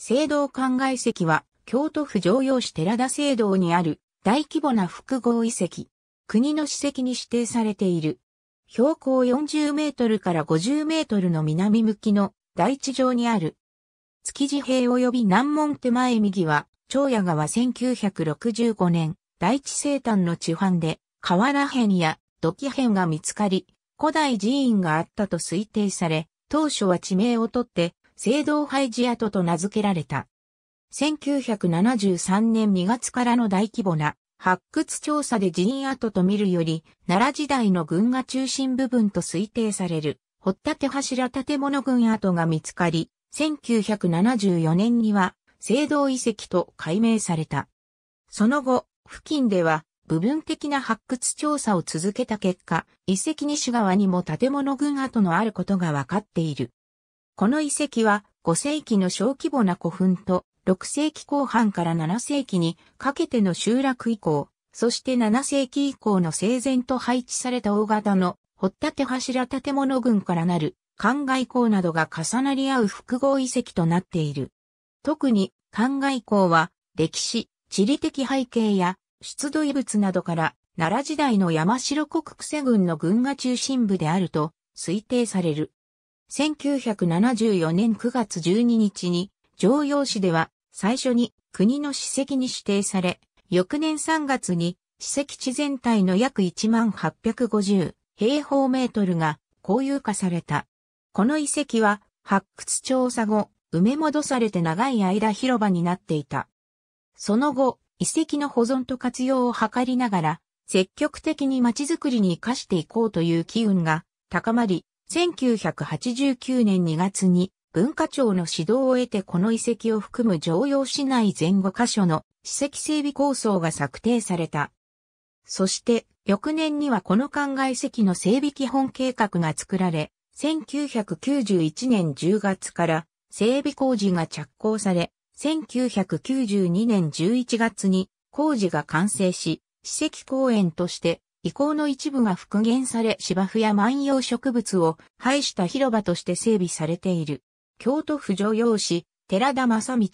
聖堂灌外石は、京都府常用市寺田聖堂にある大規模な複合遺跡。国の史跡に指定されている。標高40メートルから50メートルの南向きの大地上にある。築地平及び南門手前右は、長屋川1965年、大地生誕の地範で、河原辺や土器辺が見つかり、古代寺院があったと推定され、当初は地名をとって、聖堂ハイジ跡と名付けられた。1973年2月からの大規模な発掘調査で寺院跡と見るより、奈良時代の群が中心部分と推定される、掘立柱建物群跡が見つかり、1974年には、聖堂遺跡と解明された。その後、付近では、部分的な発掘調査を続けた結果、遺跡西側にも建物群跡のあることが分かっている。この遺跡は5世紀の小規模な古墳と6世紀後半から7世紀にかけての集落以降、そして7世紀以降の整然と配置された大型の掘立柱建物群からなる灌漑港などが重なり合う複合遺跡となっている。特に灌漑港は歴史、地理的背景や出土遺物などから奈良時代の山城国癖群の軍が中心部であると推定される。1974年9月12日に、常用市では最初に国の史跡に指定され、翌年3月に史跡地全体の約1850平方メートルが公有化された。この遺跡は発掘調査後、埋め戻されて長い間広場になっていた。その後、遺跡の保存と活用を図りながら、積極的に街づくりに活かしていこうという機運が高まり、1989年2月に文化庁の指導を得てこの遺跡を含む常用市内前後箇所の史跡整備構想が策定された。そして、翌年にはこの灌漑遺跡の整備基本計画が作られ、1991年10月から整備工事が着工され、1992年11月に工事が完成し、史跡公園として遺構の一部が復元され芝生や万葉植物を廃した広場として整備されている。京都府女用市、寺田正道。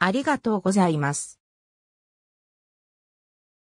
ありがとうございます。